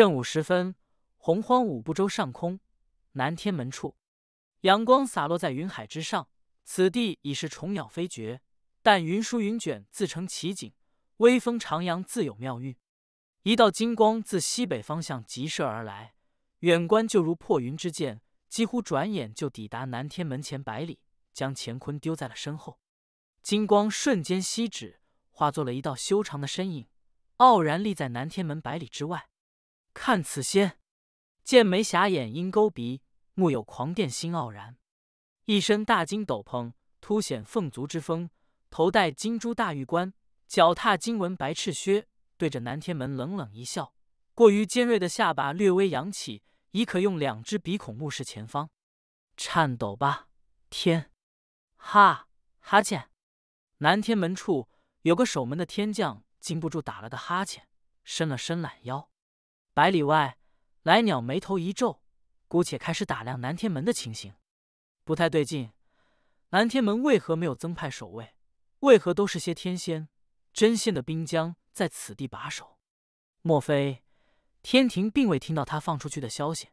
正午时分，洪荒五步洲上空，南天门处，阳光洒落在云海之上。此地已是虫鸟飞绝，但云舒云卷自成奇景，微风徜徉自有妙韵。一道金光自西北方向急射而来，远观就如破云之剑，几乎转眼就抵达南天门前百里，将乾坤丢在了身后。金光瞬间息止，化作了一道修长的身影，傲然立在南天门百里之外。看此仙，剑眉狭眼，鹰钩鼻，目有狂电，心傲然。一身大金斗篷，凸显凤族之风。头戴金珠大玉冠，脚踏金纹白赤靴，对着南天门冷冷一笑。过于尖锐的下巴略微扬起，已可用两只鼻孔目视前方。颤抖吧，天！哈，哈欠。南天门处有个守门的天将，禁不住打了个哈欠，伸了伸懒腰。百里外，来鸟眉头一皱，姑且开始打量南天门的情形，不太对劲。南天门为何没有增派守卫？为何都是些天仙、真仙的兵将在此地把守？莫非天庭并未听到他放出去的消息？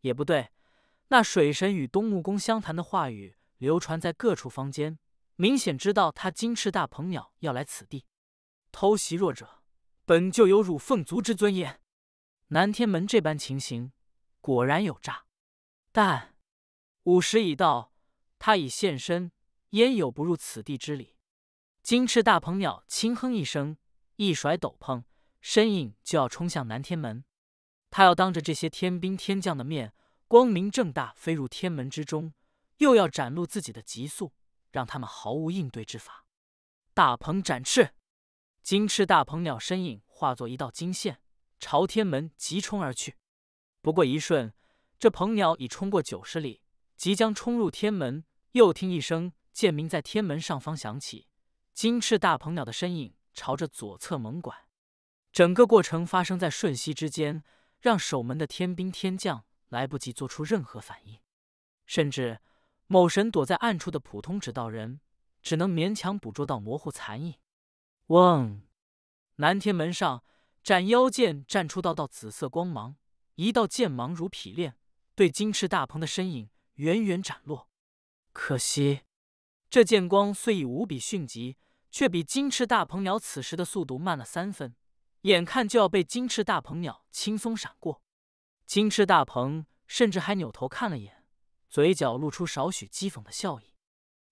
也不对，那水神与东木公相谈的话语流传在各处坊间，明显知道他金翅大鹏鸟要来此地偷袭弱者，本就有辱凤族之尊严。南天门这般情形，果然有诈。但午时已到，他已现身，焉有不入此地之理？金翅大鹏鸟轻哼一声，一甩斗篷，身影就要冲向南天门。他要当着这些天兵天将的面，光明正大飞入天门之中，又要展露自己的极速，让他们毫无应对之法。大鹏展翅，金翅大鹏鸟身影化作一道金线。朝天门急冲而去，不过一瞬，这鹏鸟已冲过九十里，即将冲入天门。又听一声剑鸣在天门上方响起，金翅大鹏鸟的身影朝着左侧猛拐。整个过程发生在瞬息之间，让守门的天兵天将来不及做出任何反应，甚至某神躲在暗处的普通指道人，只能勉强捕捉到模糊残影。嗡，南天门上。斩妖剑绽出道道紫色光芒，一道剑芒如匹练，对金翅大鹏的身影远远斩落。可惜，这剑光虽已无比迅疾，却比金翅大鹏鸟此时的速度慢了三分，眼看就要被金翅大鹏鸟轻松闪过。金翅大鹏甚至还扭头看了眼，嘴角露出少许讥讽的笑意。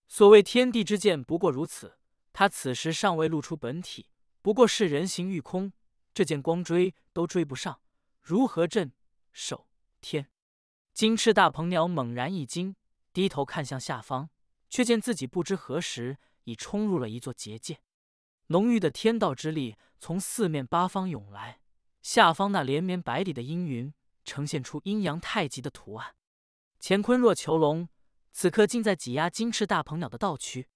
所谓天地之剑不过如此，他此时尚未露出本体，不过是人形御空。这剑光追都追不上，如何镇守天？金翅大鹏鸟猛然一惊，低头看向下方，却见自己不知何时已冲入了一座结界。浓郁的天道之力从四面八方涌来，下方那连绵百里的阴云呈现出阴阳太极的图案，乾坤若囚笼，此刻竟在挤压金翅大鹏鸟的道躯。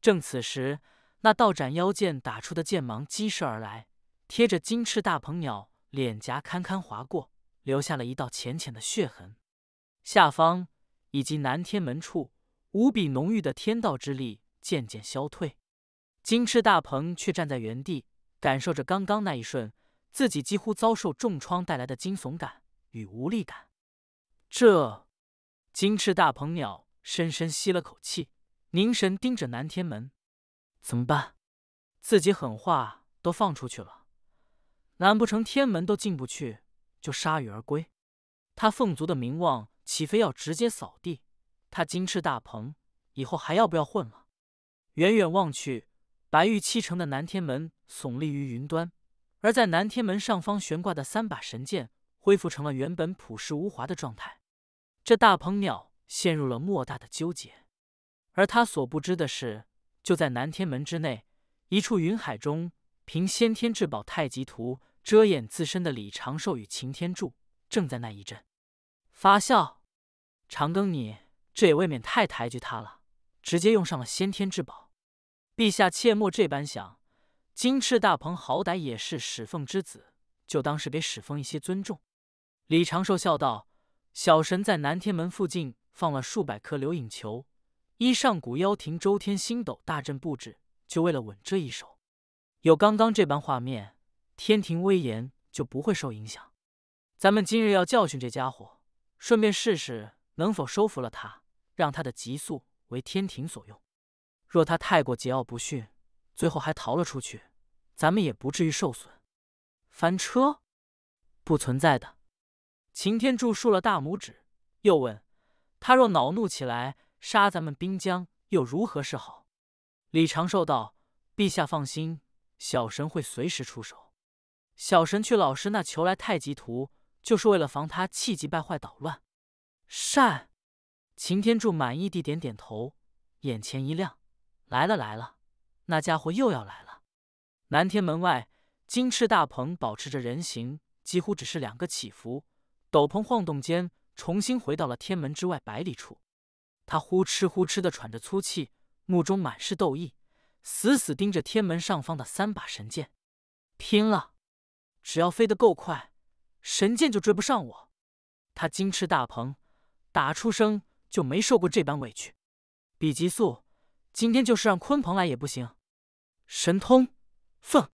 正此时，那道斩妖剑打出的剑芒激射而来。贴着金翅大鹏鸟脸颊堪堪划过，留下了一道浅浅的血痕。下方以及南天门处无比浓郁的天道之力渐渐消退，金翅大鹏却站在原地，感受着刚刚那一瞬自己几乎遭受重创带来的惊悚感与无力感。这，金翅大鹏鸟深深吸了口气，凝神盯着南天门，怎么办？自己狠话都放出去了。难不成天门都进不去就铩羽而归？他凤族的名望岂非要直接扫地？他金翅大鹏以后还要不要混了？远远望去，白玉砌成的南天门耸立于云端，而在南天门上方悬挂的三把神剑恢复成了原本朴实无华的状态。这大鹏鸟陷入了莫大的纠结，而他所不知的是，就在南天门之内，一处云海中，凭先天至宝太极图。遮掩自身的李长寿与擎天柱正在那一阵发笑。长庚，你这也未免太抬举他了，直接用上了先天至宝。陛下切莫这般想，金翅大鹏好歹也是始凤之子，就当是给始凤一些尊重。李长寿笑道：“小神在南天门附近放了数百颗留影球，依上古妖庭周天星斗大阵布置，就为了稳这一手。有刚刚这般画面。”天庭威严就不会受影响。咱们今日要教训这家伙，顺便试试能否收服了他，让他的极速为天庭所用。若他太过桀骜不驯，最后还逃了出去，咱们也不至于受损。翻车不存在的。擎天柱竖了大拇指，又问：“他若恼怒起来，杀咱们滨江，又如何是好？”李长寿道：“陛下放心，小神会随时出手。”小神去老师那求来太极图，就是为了防他气急败坏捣乱。善，擎天柱满意地点点头，眼前一亮，来了来了，那家伙又要来了。南天门外，金翅大鹏保持着人形，几乎只是两个起伏，斗篷晃动间，重新回到了天门之外百里处。他呼哧呼哧地喘着粗气，目中满是斗意，死死盯着天门上方的三把神剑，拼了！只要飞得够快，神剑就追不上我。他金翅大鹏打出生就没受过这般委屈。比急速，今天就是让鲲鹏来也不行。神通凤，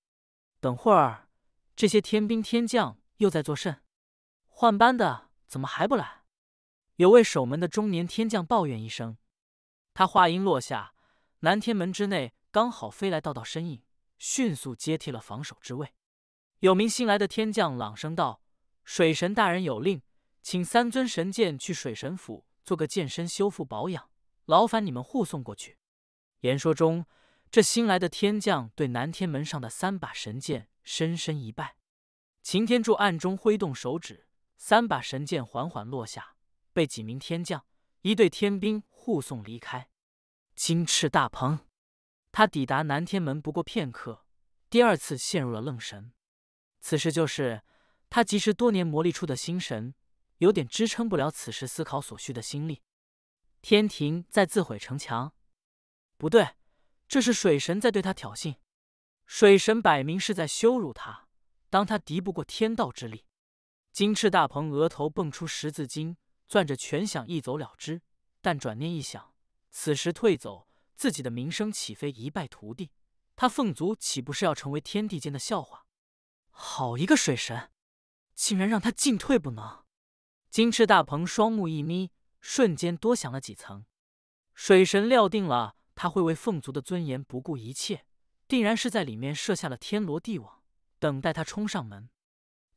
等会儿这些天兵天将又在作甚？换班的怎么还不来？有位守门的中年天将抱怨一声。他话音落下，南天门之内刚好飞来道道身影，迅速接替了防守之位。有名新来的天将朗声道：“水神大人有令，请三尊神剑去水神府做个健身修复保养，劳烦你们护送过去。”言说中，这新来的天将对南天门上的三把神剑深深一拜。擎天柱暗中挥动手指，三把神剑缓缓落下，被几名天将、一队天兵护送离开。金翅大鹏，他抵达南天门不过片刻，第二次陷入了愣神。此时就是他历时多年磨砺出的心神，有点支撑不了此时思考所需的心力。天庭在自毁城墙，不对，这是水神在对他挑衅。水神摆明是在羞辱他，当他敌不过天道之力，金翅大鹏额头蹦出十字金，攥着拳想一走了之。但转念一想，此时退走，自己的名声岂非一败涂地，他凤族岂不是要成为天地间的笑话？好一个水神，竟然让他进退不能！金翅大鹏双目一眯，瞬间多想了几层。水神料定了他会为凤族的尊严不顾一切，定然是在里面设下了天罗地网，等待他冲上门。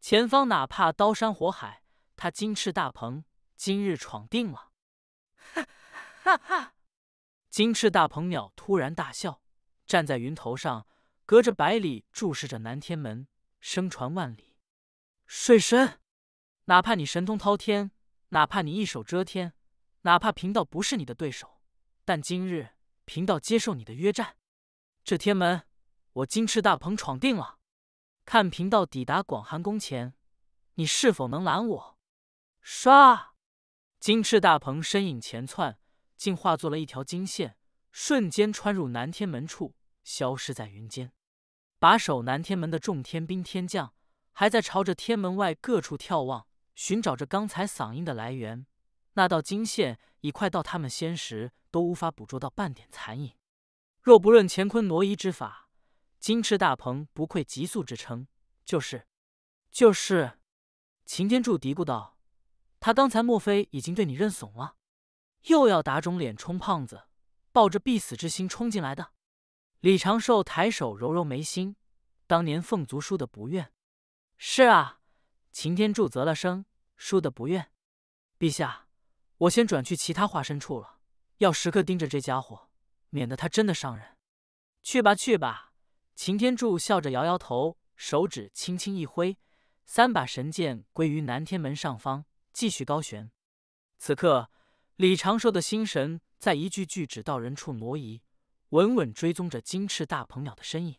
前方哪怕刀山火海，他金翅大鹏今日闯定了！哈哈！金翅大鹏鸟突然大笑，站在云头上，隔着百里注视着南天门。声传万里，水神，哪怕你神通滔天，哪怕你一手遮天，哪怕贫道不是你的对手，但今日贫道接受你的约战。这天门，我金翅大鹏闯定了。看贫道抵达广寒宫前，你是否能拦我？唰，金翅大鹏身影前窜，竟化作了一条金线，瞬间穿入南天门处，消失在云间。把守南天门的众天兵天将还在朝着天门外各处眺望，寻找着刚才嗓音的来源。那道金线已快到他们仙时，都无法捕捉到半点残影。若不论乾坤挪移之法，金翅大鹏不愧极速之称。就是，就是，擎天柱嘀咕道：“他刚才莫非已经对你认怂了？又要打肿脸充胖子，抱着必死之心冲进来的？”李长寿抬手揉揉眉心，当年凤族输的不怨。是啊，擎天柱啧了声，输的不怨。陛下，我先转去其他化身处了，要时刻盯着这家伙，免得他真的伤人。去吧去吧，擎天柱笑着摇摇头，手指轻轻一挥，三把神剑归于南天门上方，继续高悬。此刻，李长寿的心神在一句句指道人处挪移。稳稳追踪着金翅大鹏鸟的身影。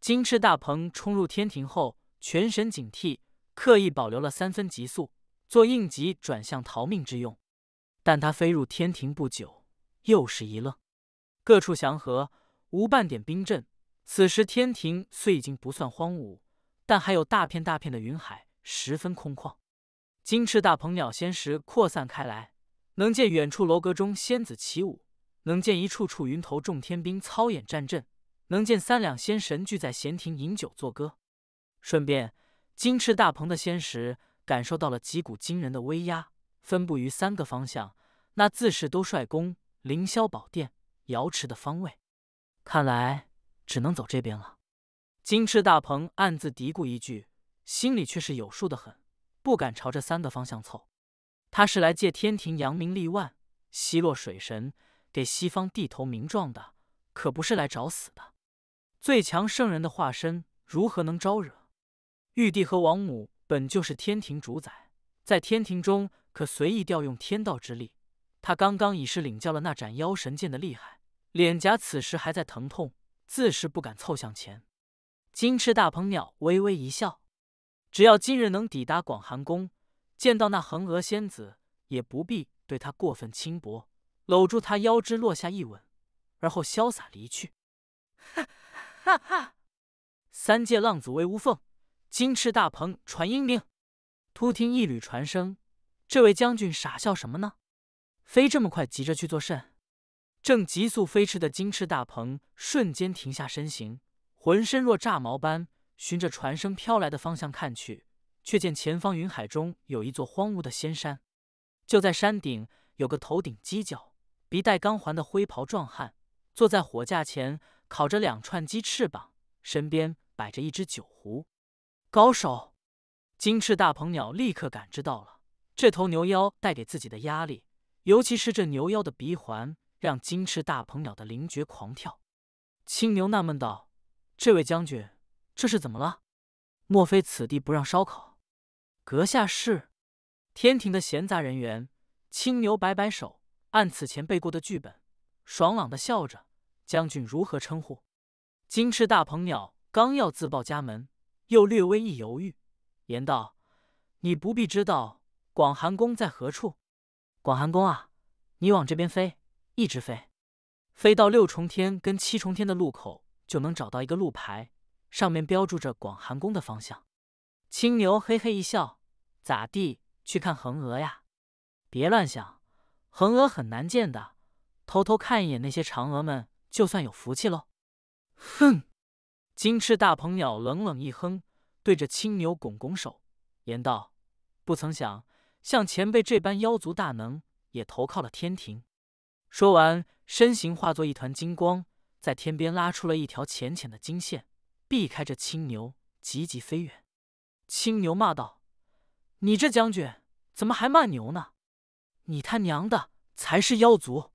金翅大鹏冲入天庭后，全神警惕，刻意保留了三分急速，做应急转向逃命之用。但它飞入天庭不久，又是一愣。各处祥和，无半点兵阵。此时天庭虽已经不算荒芜，但还有大片大片的云海，十分空旷。金翅大鹏鸟仙石扩散开来，能见远处楼阁中仙子起舞。能见一处处云头，众天兵操演战阵；能见三两仙神聚在闲庭饮酒作歌。顺便，金翅大鹏的仙石感受到了几股惊人的威压，分布于三个方向。那自是都率宫、凌霄宝殿、瑶池的方位。看来只能走这边了。金翅大鹏暗自嘀咕一句，心里却是有数的很，不敢朝这三个方向凑。他是来借天庭扬名立万，奚落水神。给西方地头名状的，可不是来找死的。最强圣人的化身，如何能招惹？玉帝和王母本就是天庭主宰，在天庭中可随意调用天道之力。他刚刚已是领教了那斩妖神剑的厉害，脸颊此时还在疼痛，自是不敢凑向前。金翅大鹏鸟微微一笑，只要今日能抵达广寒宫，见到那恒娥仙子，也不必对他过分轻薄。搂住他腰肢，落下一吻，而后潇洒离去。哈哈哈！三界浪子威无凤，金翅大鹏传英明。突听一缕传声：“这位将军傻笑什么呢？飞这么快急着去做甚？”正急速飞驰的金翅大鹏瞬间停下身形，浑身若炸毛般，循着传声飘来的方向看去，却见前方云海中有一座荒芜的仙山，就在山顶有个头顶犄角。鼻戴钢环的灰袍壮汉坐在火架前烤着两串鸡翅膀，身边摆着一只酒壶。高手，金翅大鹏鸟立刻感知到了这头牛妖带给自己的压力，尤其是这牛妖的鼻环，让金翅大鹏鸟的灵觉狂跳。青牛纳闷道：“这位将军，这是怎么了？莫非此地不让烧烤？”阁下是天庭的闲杂人员。青牛摆摆手。按此前背过的剧本，爽朗的笑着：“将军如何称呼？”金翅大鹏鸟刚要自报家门，又略微一犹豫，言道：“你不必知道广寒宫在何处。”“广寒宫啊，你往这边飞，一直飞，飞到六重天跟七重天的路口，就能找到一个路牌，上面标注着广寒宫的方向。”青牛嘿嘿一笑：“咋地？去看恒娥呀？别乱想。”恒娥很难见的，偷偷看一眼那些嫦娥们，就算有福气喽。哼！金翅大鹏鸟冷冷一哼，对着青牛拱拱手，言道：“不曾想，像前辈这般妖族大能，也投靠了天庭。”说完，身形化作一团金光，在天边拉出了一条浅浅的金线，避开这青牛，急急飞远。青牛骂道：“你这将军，怎么还骂牛呢？”你他娘的才是妖族！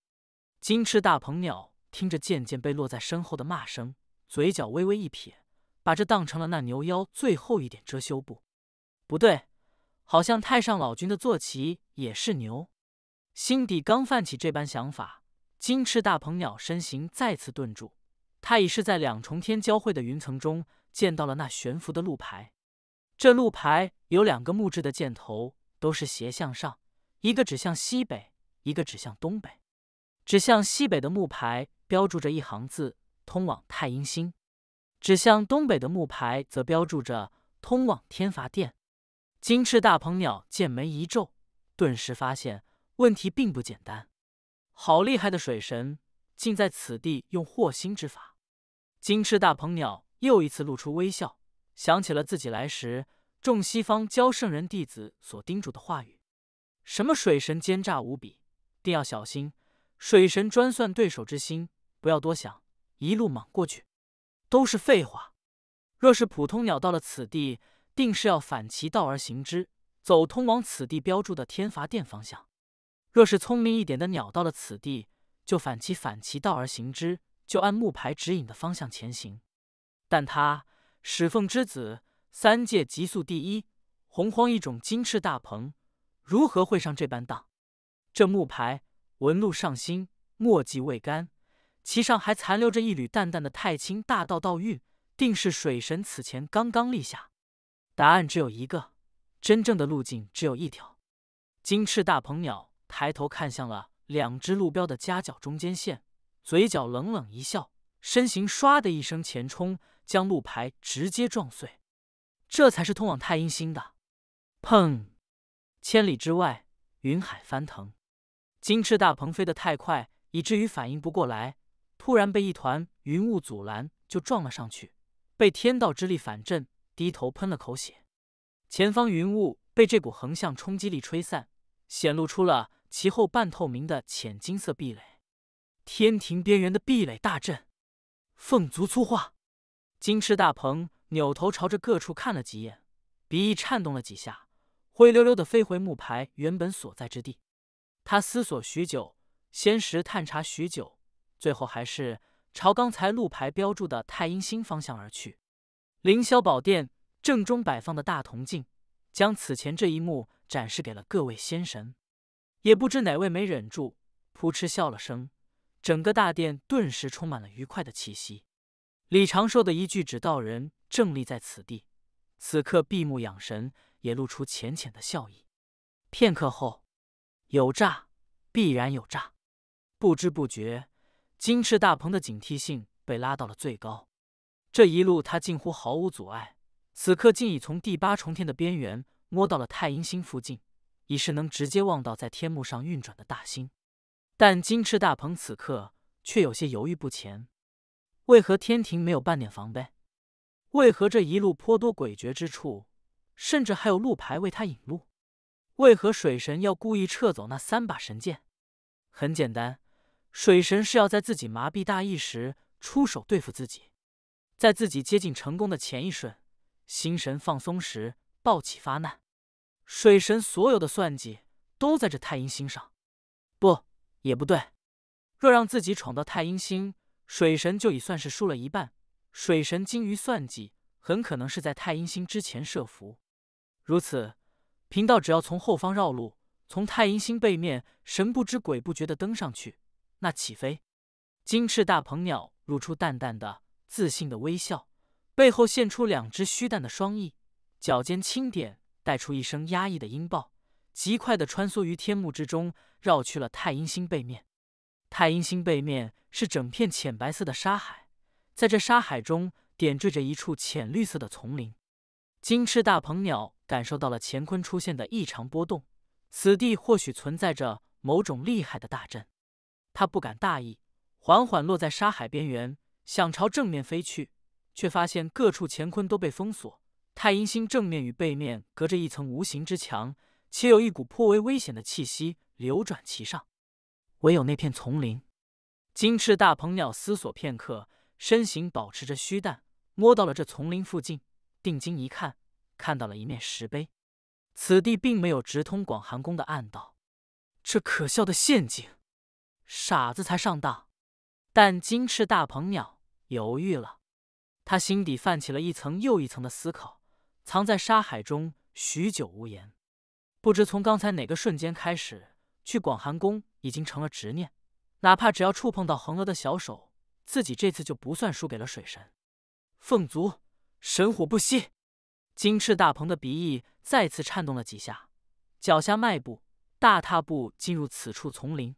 金翅大鹏鸟听着渐渐被落在身后的骂声，嘴角微微一撇，把这当成了那牛妖最后一点遮羞布。不对，好像太上老君的坐骑也是牛。心底刚泛起这般想法，金翅大鹏鸟身形再次顿住。它已是在两重天交汇的云层中见到了那悬浮的路牌。这路牌有两个木质的箭头，都是斜向上。一个指向西北，一个指向东北。指向西北的木牌标注着一行字：“通往太阴星。”指向东北的木牌则标注着：“通往天罚殿。”金翅大鹏鸟剑眉一皱，顿时发现问题并不简单。好厉害的水神，竟在此地用惑心之法！金翅大鹏鸟又一次露出微笑，想起了自己来时众西方教圣人弟子所叮嘱的话语。什么水神奸诈无比，定要小心。水神专算对手之心，不要多想，一路莽过去。都是废话。若是普通鸟到了此地，定是要反其道而行之，走通往此地标注的天罚殿方向。若是聪明一点的鸟到了此地，就反其反其道而行之，就按木牌指引的方向前行。但他始凤之子，三界极速第一，洪荒一种金翅大鹏。如何会上这般当？这木牌纹路上新墨迹未干，其上还残留着一缕淡淡的太清大道道韵，定是水神此前刚刚立下。答案只有一个，真正的路径只有一条。金翅大鹏鸟抬头看向了两只路标的夹角中间线，嘴角冷冷一笑，身形唰的一声前冲，将路牌直接撞碎。这才是通往太阴星的。砰！千里之外，云海翻腾，金翅大鹏飞得太快，以至于反应不过来，突然被一团云雾阻拦，就撞了上去，被天道之力反震，低头喷了口血。前方云雾被这股横向冲击力吹散，显露出了其后半透明的浅金色壁垒。天庭边缘的壁垒大阵，凤族粗话。金翅大鹏扭头朝着各处看了几眼，鼻翼颤动了几下。灰溜溜的飞回木牌原本所在之地，他思索许久，仙石探查许久，最后还是朝刚才路牌标注的太阴星方向而去。凌霄宝殿正中摆放的大铜镜，将此前这一幕展示给了各位仙神。也不知哪位没忍住，扑哧笑了声，整个大殿顿时充满了愉快的气息。李长寿的一句指道人正立在此地，此刻闭目养神。也露出浅浅的笑意。片刻后，有诈，必然有诈。不知不觉，金翅大鹏的警惕性被拉到了最高。这一路他近乎毫无阻碍，此刻竟已从第八重天的边缘摸到了太阴星附近，已是能直接望到在天幕上运转的大星。但金翅大鹏此刻却有些犹豫不前。为何天庭没有半点防备？为何这一路颇多诡谲之处？甚至还有路牌为他引路，为何水神要故意撤走那三把神剑？很简单，水神是要在自己麻痹大意时出手对付自己，在自己接近成功的前一瞬，心神放松时暴起发难。水神所有的算计都在这太阴星上，不也不对？若让自己闯到太阴星，水神就已算是输了一半。水神精于算计，很可能是在太阴星之前设伏。如此，贫道只要从后方绕路，从太阴星背面神不知鬼不觉的登上去，那起飞。金翅大鹏鸟露出淡淡的自信的微笑，背后现出两只虚淡的双翼，脚尖轻点，带出一声压抑的音爆，极快的穿梭于天幕之中，绕去了太阴星背面。太阴星背面是整片浅白色的沙海，在这沙海中点缀着一处浅绿色的丛林。金翅大鹏鸟。感受到了乾坤出现的异常波动，此地或许存在着某种厉害的大阵。他不敢大意，缓缓落在沙海边缘，想朝正面飞去，却发现各处乾坤都被封锁。太阴星正面与背面隔着一层无形之墙，且有一股颇为危险的气息流转其上。唯有那片丛林，金翅大鹏鸟思索片刻，身形保持着虚淡，摸到了这丛林附近，定睛一看。看到了一面石碑，此地并没有直通广寒宫的暗道，这可笑的陷阱，傻子才上当。但金翅大鹏鸟犹豫了，他心底泛起了一层又一层的思考，藏在沙海中许久无言，不知从刚才哪个瞬间开始，去广寒宫已经成了执念，哪怕只要触碰到恒娥的小手，自己这次就不算输给了水神。凤族神火不息。金翅大鹏的鼻翼再次颤动了几下，脚下迈步，大踏步进入此处丛林。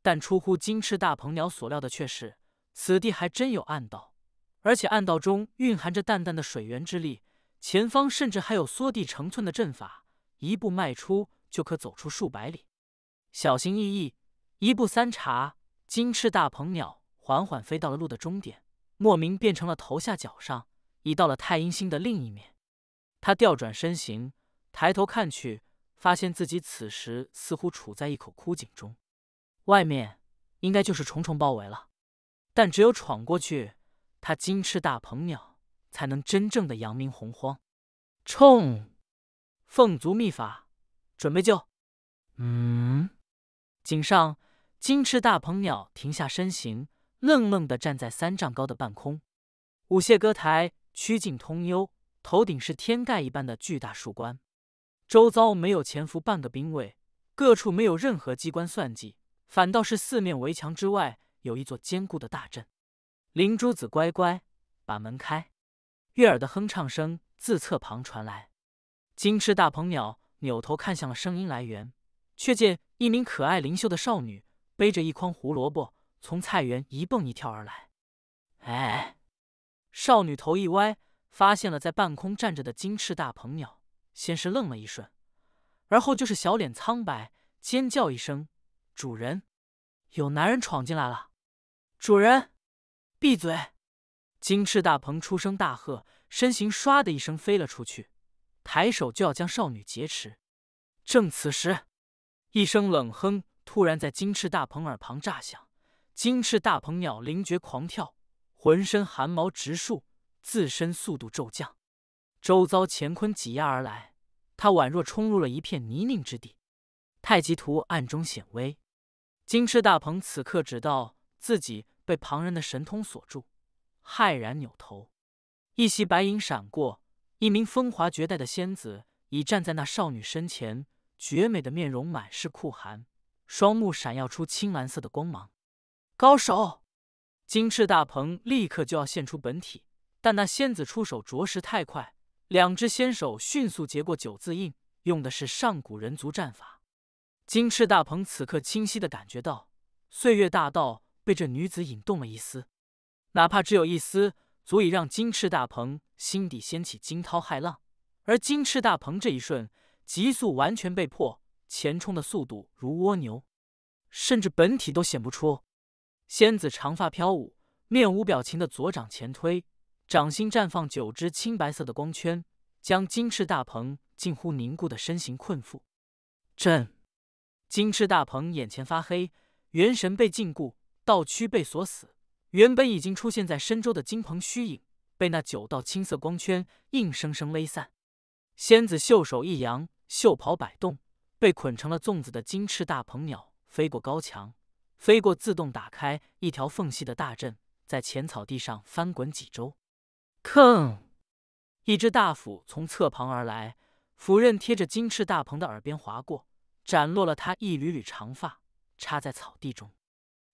但出乎金翅大鹏鸟所料的却是，此地还真有暗道，而且暗道中蕴含着淡淡的水源之力。前方甚至还有缩地成寸的阵法，一步迈出就可走出数百里。小心翼翼，一步三查，金翅大鹏鸟缓缓飞到了路的终点，莫名变成了头下脚上，已到了太阴星的另一面。他调转身形，抬头看去，发现自己此时似乎处在一口枯井中，外面应该就是重重包围了。但只有闯过去，他金翅大鹏鸟才能真正的扬名洪荒。冲！凤族秘法，准备就。嗯。井上金翅大鹏鸟停下身形，愣愣地站在三丈高的半空，舞榭歌台，曲径通幽。头顶是天盖一般的巨大树冠，周遭没有潜伏半个兵卫，各处没有任何机关算计，反倒是四面围墙之外有一座坚固的大阵。灵珠子乖乖，把门开！悦耳的哼唱声自侧旁传来，金翅大鹏鸟扭头看向了声音来源，却见一名可爱灵秀的少女背着一筐胡萝卜从菜园一蹦一跳而来。哎，少女头一歪。发现了在半空站着的金翅大鹏鸟，先是愣了一瞬，而后就是小脸苍白，尖叫一声：“主人，有男人闯进来了！”“主人，闭嘴！”金翅大鹏出声大喝，身形唰的一声飞了出去，抬手就要将少女劫持。正此时，一声冷哼突然在金翅大鹏耳旁炸响，金翅大鹏鸟灵觉狂跳，浑身汗毛直竖。自身速度骤降，周遭乾坤挤压而来，他宛若冲入了一片泥泞之地。太极图暗中显微，金翅大鹏此刻只道自己被旁人的神通锁住，骇然扭头，一袭白影闪过，一名风华绝代的仙子已站在那少女身前，绝美的面容满是酷寒，双目闪耀出青蓝色的光芒。高手，金翅大鹏立刻就要现出本体。但那仙子出手着实太快，两只仙手迅速结过九字印，用的是上古人族战法。金翅大鹏此刻清晰的感觉到，岁月大道被这女子引动了一丝，哪怕只有一丝，足以让金翅大鹏心底掀起惊涛骇浪。而金翅大鹏这一瞬急速完全被破，前冲的速度如蜗牛，甚至本体都显不出。仙子长发飘舞，面无表情的左掌前推。掌心绽放九只青白色的光圈，将金翅大鹏近乎凝固的身形困缚。朕，金翅大鹏眼前发黑，元神被禁锢，道躯被锁死。原本已经出现在深州的金鹏虚影，被那九道青色光圈硬生生勒散。仙子袖手一扬，袖袍摆动，被捆成了粽子的金翅大鹏鸟飞过高墙，飞过自动打开一条缝隙的大阵，在浅草地上翻滚几周。吭！一只大斧从侧旁而来，斧刃贴着金翅大鹏的耳边划过，斩落了他一缕缕长发，插在草地中。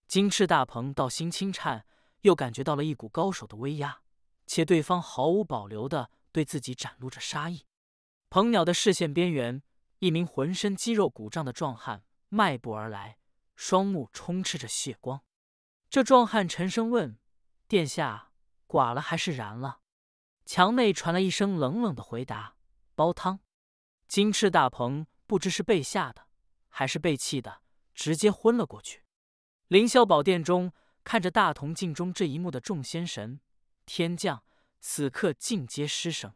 金翅大鹏道心轻颤，又感觉到了一股高手的威压，且对方毫无保留的对自己展露着杀意。鹏鸟的视线边缘，一名浑身肌肉鼓胀的壮汉迈步而来，双目充斥着血光。这壮汉沉声问：“殿下，寡了还是燃了？”墙内传来一声冷冷的回答：“煲汤。”金翅大鹏不知是被吓的还是被气的，直接昏了过去。凌霄宝殿中，看着大同镜中这一幕的众仙神天将，此刻尽皆失声。